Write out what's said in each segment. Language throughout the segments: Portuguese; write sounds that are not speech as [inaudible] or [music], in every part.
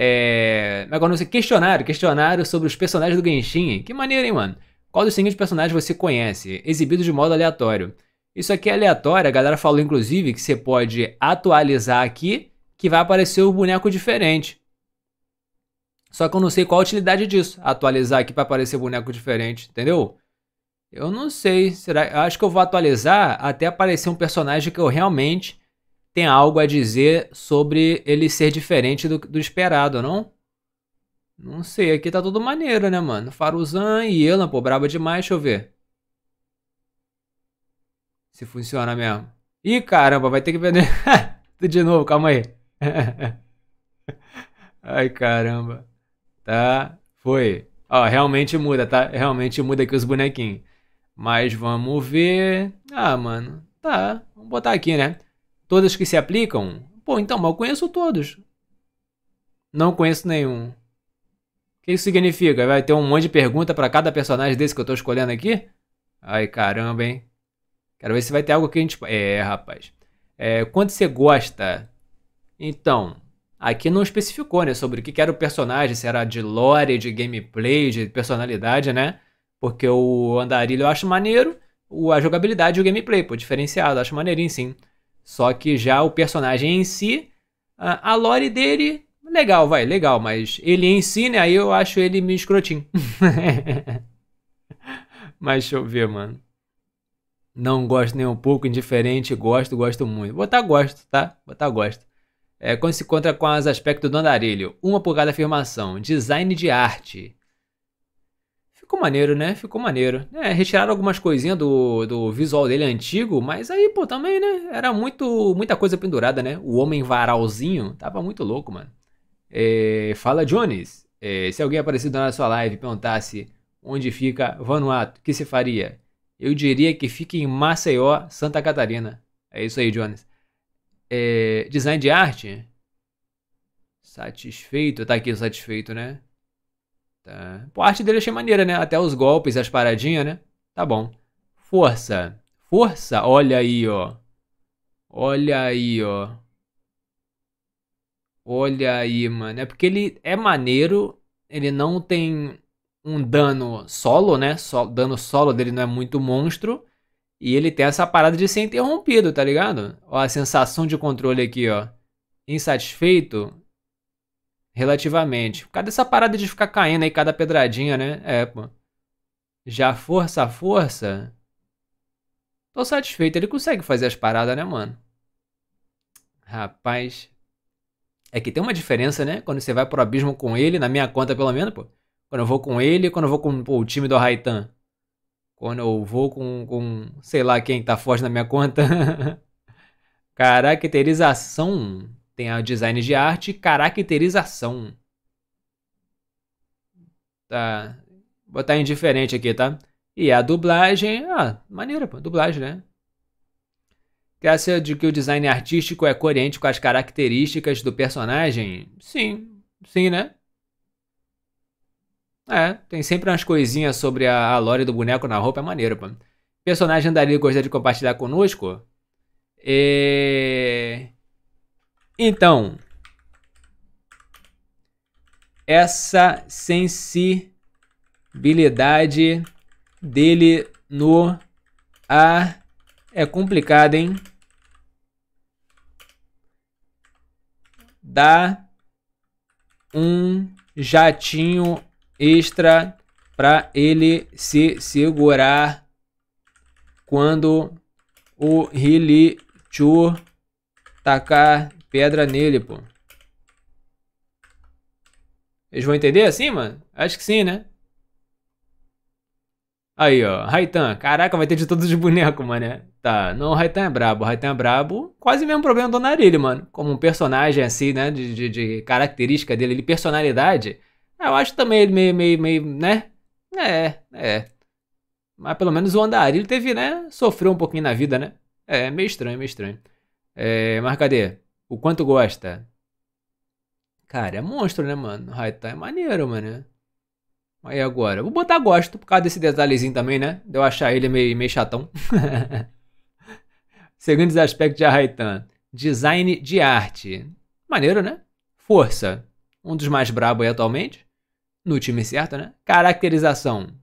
É... Agora não sei, questionário, questionário sobre os personagens do Genshin. Que maneiro, hein, mano? Qual dos seguintes personagens você conhece? Exibido de modo aleatório. Isso aqui é aleatório, a galera falou inclusive que você pode atualizar aqui que vai aparecer o um boneco diferente. Só que eu não sei qual a utilidade disso. Atualizar aqui para aparecer o boneco diferente, entendeu? Eu não sei. Será? Eu acho que eu vou atualizar até aparecer um personagem que eu realmente tem algo a dizer sobre ele ser diferente do, do esperado, não? Não sei, aqui tá tudo maneiro, né, mano? Faruzan e ela, pô, braba demais, deixa eu ver. Se funciona mesmo. Ih, caramba, vai ter que vender [laughs] de novo, calma aí. [laughs] Ai, caramba. Tá, foi. Ó, realmente muda, tá? Realmente muda aqui os bonequinhos. Mas vamos ver. Ah, mano. Tá, vamos botar aqui, né? Todas que se aplicam? Pô, então, mas eu conheço todos. Não conheço nenhum. O que isso significa? Vai ter um monte de pergunta para cada personagem desse que eu tô escolhendo aqui? Ai, caramba, hein? Quero ver se vai ter algo que a gente... É, rapaz. É, quanto você gosta? Então, aqui não especificou, né? Sobre o que era o personagem, se era de lore, de gameplay, de personalidade, né? Porque o andarilho eu acho maneiro, a jogabilidade e o gameplay, pô, diferenciado, acho maneirinho sim. Só que já o personagem em si, a, lore dele, legal, vai, legal, mas ele em si, né? Aí eu acho ele meio escrotinho. [laughs] mas deixa eu ver, mano. Não gosto nem um pouco, indiferente, gosto, gosto muito. Botar gosto, tá? Botar gosto. É, quando se encontra com os aspectos do andarilho, uma por cada afirmação. Design de arte. Ficou maneiro, né? Ficou maneiro. É, retiraram algumas coisinhas do, do visual dele antigo, mas aí, pô, também, né? Era muito, muita coisa pendurada, né? O homem varalzinho tava muito louco, mano. É, fala, Jones. É, se alguém aparecido na sua live e perguntasse onde fica Vanuatu, o que se faria? Eu diria que fica em Maceió, Santa Catarina. É isso aí, Jones. É, design de arte? Satisfeito? Tá aqui satisfeito, né? Tá. Pô, a arte dele achei maneira, né? Até os golpes, as paradinhas, né? Tá bom. Força. Força, olha aí, ó. Olha aí, ó. Olha aí, mano. É porque ele é maneiro, ele não tem um dano solo, né? So, dano solo dele não é muito monstro. E ele tem essa parada de ser interrompido, tá ligado? Ó, a sensação de controle aqui, ó. Insatisfeito, relativamente. Cadê essa parada de ficar caindo aí cada pedradinha, né? É, pô. Já força, força. Tô satisfeito. Ele consegue fazer as paradas, né, mano? Rapaz. É que tem uma diferença, né? Quando você vai pro abismo com ele, na minha conta pelo menos, pô. Quando eu vou com ele, quando eu vou com pô, o time do Raitan. Quando eu vou com, com sei lá quem tá forte na minha conta. [laughs] Caracterização tem a design de arte e caracterização. Tá. Vou botar indiferente aqui, tá? E a dublagem. Ah, maneira, pô. Dublagem, né? Graça de que o design artístico é coerente com as características do personagem? Sim, sim, né? É, tem sempre umas coisinhas sobre a, a lore do boneco na roupa, é maneiro, pô. Personagem andaria gostaria de compartilhar conosco? E... É, então, essa sensibilidade dele no A é complicada, hein? Dá um jatinho extra para ele se segurar quando o Hilichu tacar pedra nele, pô. Eles vão entender assim, mano? Acho que sim, né? Aí, ó. Raitan. Caraca, vai ter de todos os bonecos, mano. Tá. Não, o Raitan é brabo. O Raitan é brabo. Quase mesmo problema do Narilho, mano. Como um personagem assim, né? De, de, de característica dele, de personalidade. Eu acho também ele meio, meio, meio, né? É, é. Mas pelo menos o Andarilho teve, né? Sofreu um pouquinho na vida, né? É, meio estranho, meio estranho. É, mas cadê? O quanto gosta? Cara, é monstro, né, mano? Raitan tá, é maneiro, mano. Aí agora, vou botar gosto por causa desse detalhezinho também, né? De eu achar ele meio, meio chatão. [laughs] Segundo aspectos de Raitan, design de arte. Maneiro, né? Força, um dos mais brabo aí atualmente. No time certo, né? Caracterização.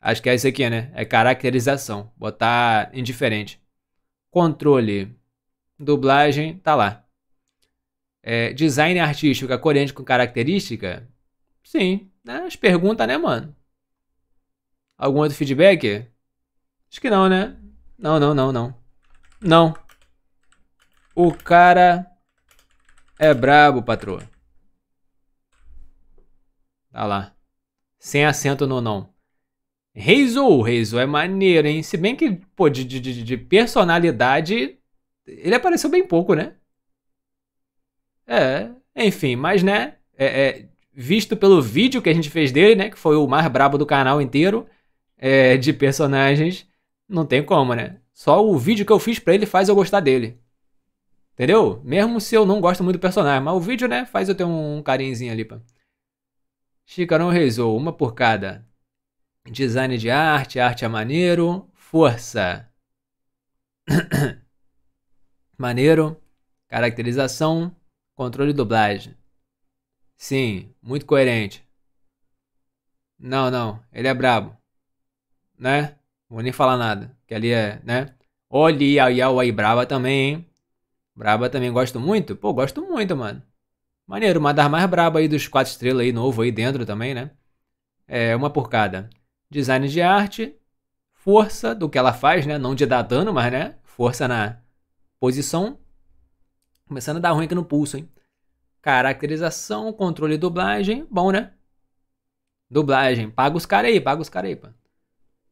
Acho que é isso aqui, né? É caracterização. Botar indiferente. Controle dublagem, tá lá. É, design artístico, a é com característica? Sim, né? As perguntas, né, mano? Algum outro feedback? Acho que não, né? Não, não, não, não. Não. O cara é brabo, patroa. Tá lá. Sem acento no não. Reizou, Reizou é maneiro, hein? Se bem que, pô, de, de, de personalidade ele apareceu bem pouco, né? É, enfim, mas né, é, é, visto pelo vídeo que a gente fez dele, né, que foi o mais brabo do canal inteiro, é, de personagens, não tem como, né? Só o vídeo que eu fiz pra ele faz eu gostar dele. Entendeu? Mesmo se eu não gosto muito do personagem, mas o vídeo, né, faz eu ter um, carinhozinho carinzinho ali, Chicarão rezou, uma por cada. Design de arte, arte é maneiro, força. [clears throat] Maneiro, caracterização, controle e dublagem. Sim, muito coerente. Não, não, ele é brabo. Né? Vou nem falar nada, que ali é, né? Olha a Yau aí, braba também, hein? Braba também, gosto muito? Pô, gosto muito, mano. Maneiro, uma das mais braba aí dos quatro estrelas aí, novo aí dentro também, né? É, uma por cada. Design de arte, força do que ela faz, né? Não de dar dano, mas, né? Força na, Posição. Começando a dar ruim aqui no pulso, hein? Caracterização, controle e dublagem. Bom, né? Dublagem. Paga os caras aí, paga os caras aí, pô.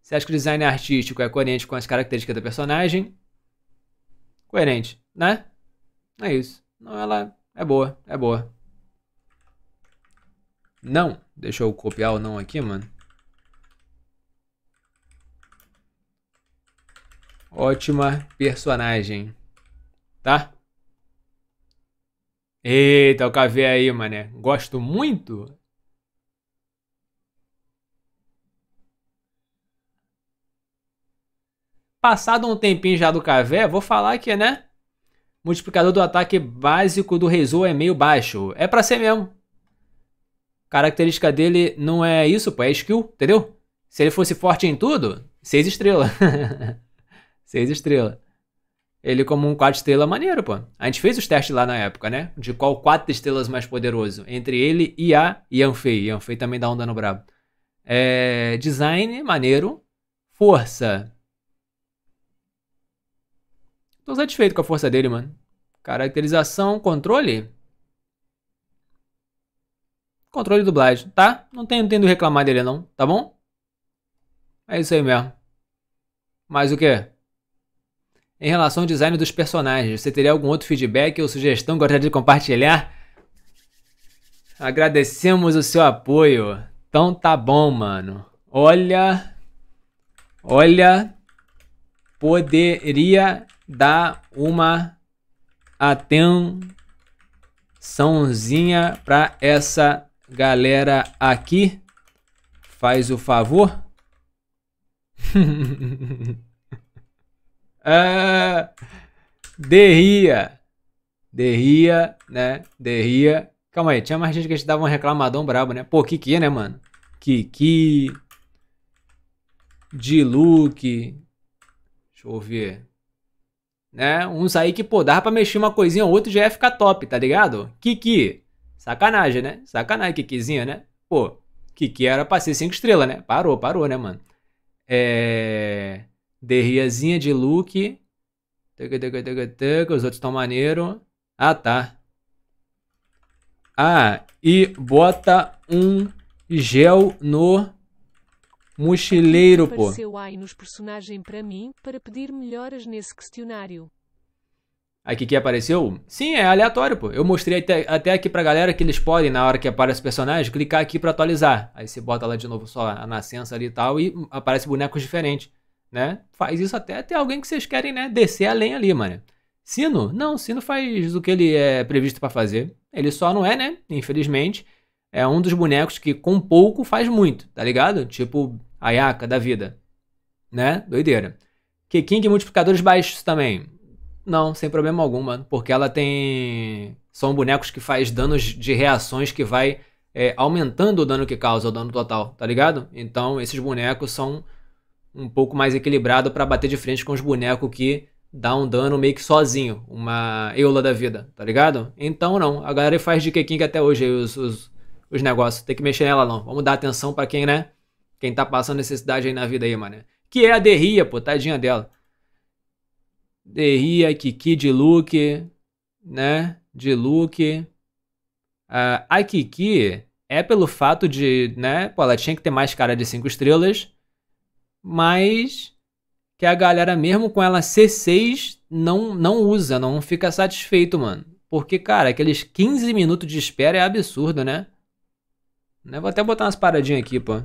Você acha que o design artístico é coerente com as características da personagem? Coerente, né? É isso. Não, ela é boa, é boa. Não. Deixa eu copiar o não aqui, mano. Ótima personagem tá? Eita, o KV aí, mané. Gosto muito. Passado um tempinho já do KV, vou falar que, né? Multiplicador do ataque básico do Reizou é meio baixo. É pra ser mesmo. Característica dele não é isso, pô. É skill, entendeu? Se ele fosse forte em tudo, 6 estrelas. [laughs] 6 estrelas ele como um 4 estrelas maneiro, pô. A gente fez os testes lá na época, né? De qual 4 estrelas mais poderoso. Entre ele e a Yanfei. Yanfei também dá um dano brabo. É, design, maneiro. Força. Tô satisfeito com a força dele, mano. Caracterização, controle. Controle e dublagem, tá? Não tenho tendo reclamar dele não, tá bom? É isso aí mesmo. Mais o quê? Em relação ao design dos personagens, você teria algum outro feedback ou sugestão que gostaria de compartilhar? Agradecemos o seu apoio. Então tá bom, mano. Olha. Olha. Poderia dar uma atençãozinha pra essa galera aqui. Faz o favor. [laughs] Ah, derria. Derria, né? Derria. Calma aí, tinha mais gente que a gente dava um reclamadão brabo, né? Pô, Kiki, né, mano? Kiki. Diluque. Deixa eu ver. Né? Uns aí que, pô, dava pra mexer uma coisinha ou outro já ia ficar top, tá ligado? Kiki. Sacanagem, né? Sacanagem, Kikizinha, né? Pô, Kiki era pra ser 5 estrelas, né? Parou, parou, né, mano? É. Derriazinha de Luke. Os outros estão maneiro. Ah, tá. Ah, e bota um gel no mochileiro, pô. Apareceu aí nos personagem para mim, para pedir melhoras nesse questionário. Aqui que apareceu? Sim, é aleatório, pô. Eu mostrei até, até aqui pra galera que eles podem, na hora que aparece o personagem, clicar aqui para atualizar. Aí você bota lá de novo só a nascença ali e tal e aparece bonecos diferentes né? Faz isso até ter alguém que vocês querem, né? Descer além ali, mano. Sino? Não, Sino faz o que ele é previsto para fazer. Ele só não é, né? Infelizmente. É um dos bonecos que com pouco faz muito, tá ligado? Tipo Ayaka da vida. Né? Doideira. Que King multiplicadores baixos também. Não, sem problema algum, mano. Porque ela tem. São bonecos que faz danos de reações que vai é, aumentando o dano que causa, o dano total, tá ligado? Então esses bonecos são um pouco mais equilibrado para bater de frente com os bonecos que dá um dano meio que sozinho, uma eula da vida, tá ligado? Então não, a galera faz de Keking até hoje os, os, os negócios, tem que mexer nela não. Vamos dar atenção para quem, né? Quem tá passando necessidade aí na vida aí, mano. Que é a Derria, pô, tadinha dela. Derria, Kiki de Luke, né? De Luke. Uh, a Kiki é pelo fato de, né? Pô, ela tinha que ter mais cara de 5 estrelas mas que a galera, mesmo com ela C6, não, não usa, não fica satisfeito, mano. Porque, cara, aqueles 15 minutos de espera é absurdo, né? né? Vou até botar umas paradinhas aqui, pô.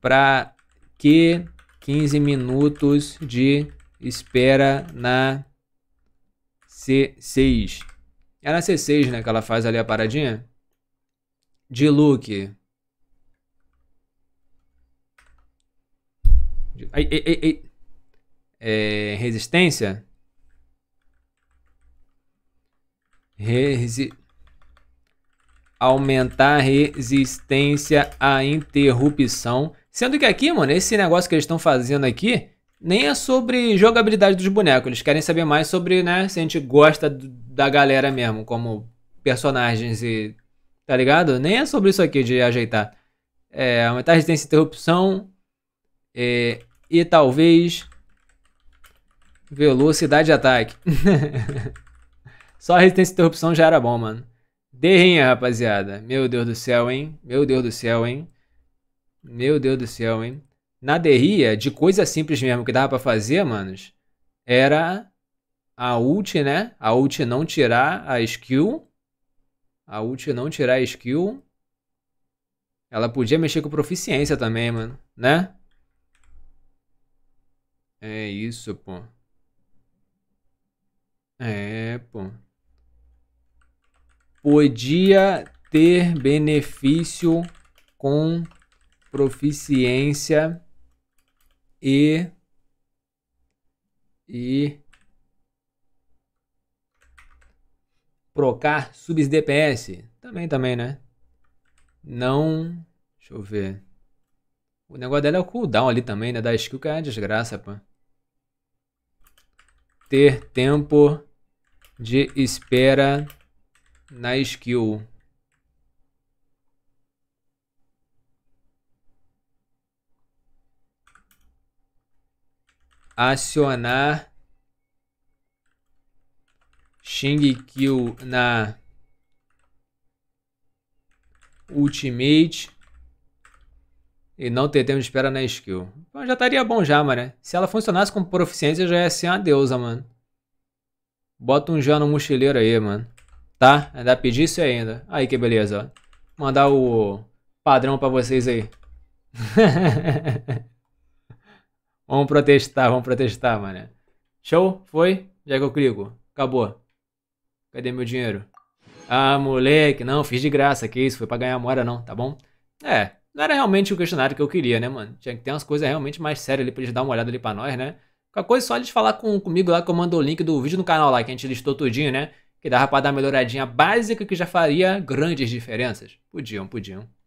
Pra que 15 minutos de espera na C6. É na C6, né, que ela faz ali a paradinha? De look. Ai, ai, ai, é, resistência. Resi... Aumentar resistência à interrupção. Sendo que aqui, mano, esse negócio que eles estão fazendo aqui nem é sobre jogabilidade dos bonecos. Eles querem saber mais sobre, né, se a gente gosta da galera mesmo, como personagens e... Tá ligado? Nem é sobre isso aqui de ajeitar. É, aumentar a resistência à interrupção, é, e talvez velocidade de ataque. [laughs] Só a resistência de interrupção já era bom, mano. Derrinha, rapaziada. Meu Deus do céu, hein? Meu Deus do céu, hein? Meu Deus do céu, hein? Na derria, de coisa simples mesmo que dava pra fazer, manos, era a ult, né? A ult não tirar a skill. A ult não tirar a skill. Ela podia mexer com proficiência também, mano. Né? É isso, pô. É, pô. Podia ter benefício com proficiência e e procar subs DPS. Também, também, né? Não, deixa eu ver. O negócio dela é o cooldown ali também, né? Da skill que é uma desgraça, pô ter tempo de espera na skill. Acionar kill na Ultimate e não ter tempo de espera na skill. Então já estaria bom já, mano. Né? Se ela funcionasse com proficiência, já ia ser uma deusa, mano. Bota um já no mochileiro aí, mano. Tá? Ainda pedir isso ainda. Aí que beleza, ó. Mandar o padrão pra vocês aí. [laughs] vamos protestar, vamos protestar, mano. Show? Foi? Já que eu clico. Acabou. Cadê meu dinheiro? Ah, moleque, não, fiz de graça, que isso, foi pra ganhar mora não, tá bom? É, não era realmente o questionário que eu queria, né, mano? Tinha que ter umas coisas realmente mais sérias ali pra eles dar uma olhada ali pra nós, né? Qualquer coisa é só eles falar com, comigo lá que eu mando o link do vídeo no canal lá que a gente listou tudinho, né? Que dava pra dar uma melhoradinha básica que já faria grandes diferenças. Podiam, podiam.